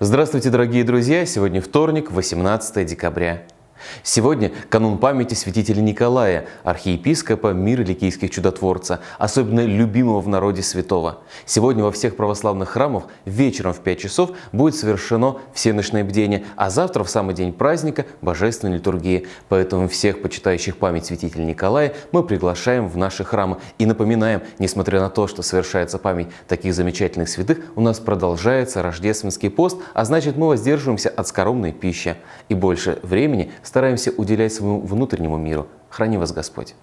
Здравствуйте, дорогие друзья! Сегодня вторник, 18 декабря. Сегодня канун памяти святителя Николая, архиепископа мира ликийских чудотворца, особенно любимого в народе святого. Сегодня во всех православных храмах вечером в 5 часов будет совершено всеночное бдение, а завтра в самый день праздника – божественной литургии. Поэтому всех почитающих память святителя Николая мы приглашаем в наши храмы и напоминаем, несмотря на то, что совершается память таких замечательных святых, у нас продолжается рождественский пост, а значит мы воздерживаемся от скоромной пищи и больше времени – стараемся уделять своему внутреннему миру. Храни вас Господь!